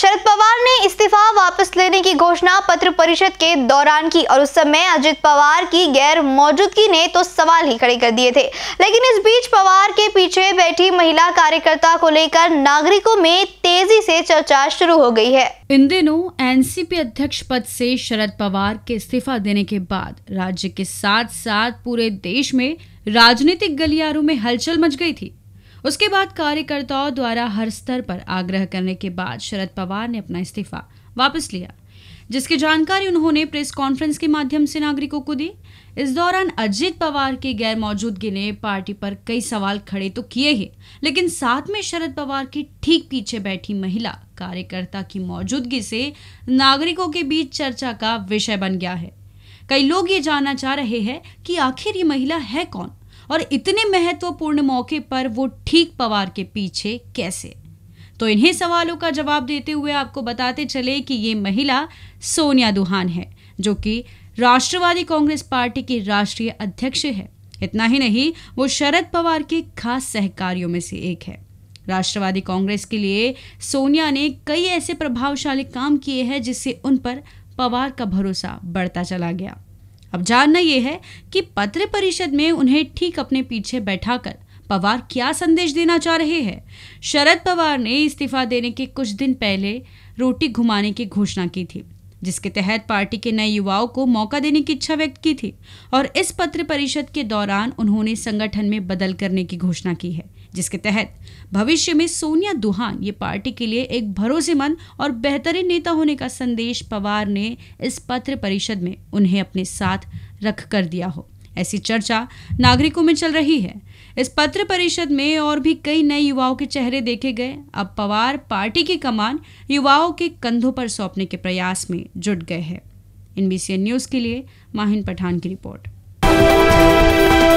शरद पवार ने इस्तीफा वापस लेने की घोषणा पत्र परिषद के दौरान की और उस समय अजित पवार की गैर मौजूदगी ने तो सवाल ही खड़े कर दिए थे लेकिन इस बीच पवार के पीछे बैठी महिला कार्यकर्ता को लेकर नागरिकों में तेजी से चर्चा शुरू हो गई है इन दिनों एनसीपी अध्यक्ष पद से शरद पवार के इस्तीफा देने के बाद राज्य के साथ साथ पूरे देश में राजनीतिक गलियारों में हलचल मच गई थी उसके बाद कार्यकर्ताओं द्वारा हर स्तर पर आग्रह करने के बाद शरद पवार ने अपना इस्तीफा वापस लिया जिसकी जानकारी उन्होंने प्रेस कॉन्फ्रेंस के माध्यम से नागरिकों को दी इस दौरान अजीत पवार की गैर मौजूदगी ने पार्टी पर कई सवाल खड़े तो किए ही लेकिन साथ में शरद पवार के ठीक पीछे बैठी महिला कार्यकर्ता की मौजूदगी से नागरिकों के बीच चर्चा का विषय बन गया है कई लोग ये जानना चाह रहे हैं कि आखिर ये महिला है कौन और इतने महत्वपूर्ण मौके पर वो ठीक पवार के पीछे कैसे तो इन्हीं सवालों का जवाब देते हुए आपको बताते चले कि ये महिला सोनिया दुहान है जो कि राष्ट्रवादी कांग्रेस पार्टी की राष्ट्रीय अध्यक्ष है इतना ही नहीं वो शरद पवार के खास सहकारियों में से एक है राष्ट्रवादी कांग्रेस के लिए सोनिया ने कई ऐसे प्रभावशाली काम किए हैं जिससे उन पर पवार का भरोसा बढ़ता चला गया अब जानना यह है कि पत्र परिषद में उन्हें ठीक अपने पीछे बैठाकर पवार क्या संदेश देना चाह रहे हैं शरद पवार ने इस्तीफा देने के कुछ दिन पहले रोटी घुमाने की घोषणा की थी जिसके तहत पार्टी के नए युवाओं को मौका देने की इच्छा व्यक्त की थी और इस पत्र परिषद के दौरान उन्होंने संगठन में बदल करने की घोषणा की है जिसके तहत भविष्य में सोनिया दुहान ये पार्टी के लिए एक भरोसेमंद और बेहतरीन नेता होने का संदेश पवार ने इस पत्र परिषद में उन्हें अपने साथ रख कर दिया हो ऐसी चर्चा नागरिकों में चल रही है इस पत्र परिषद में और भी कई नए युवाओं के चेहरे देखे गए अब पवार पार्टी की कमान युवाओं के कंधों पर सौंपने के प्रयास में जुट गए हैं एनबीसी न्यूज के लिए माहिन पठान की रिपोर्ट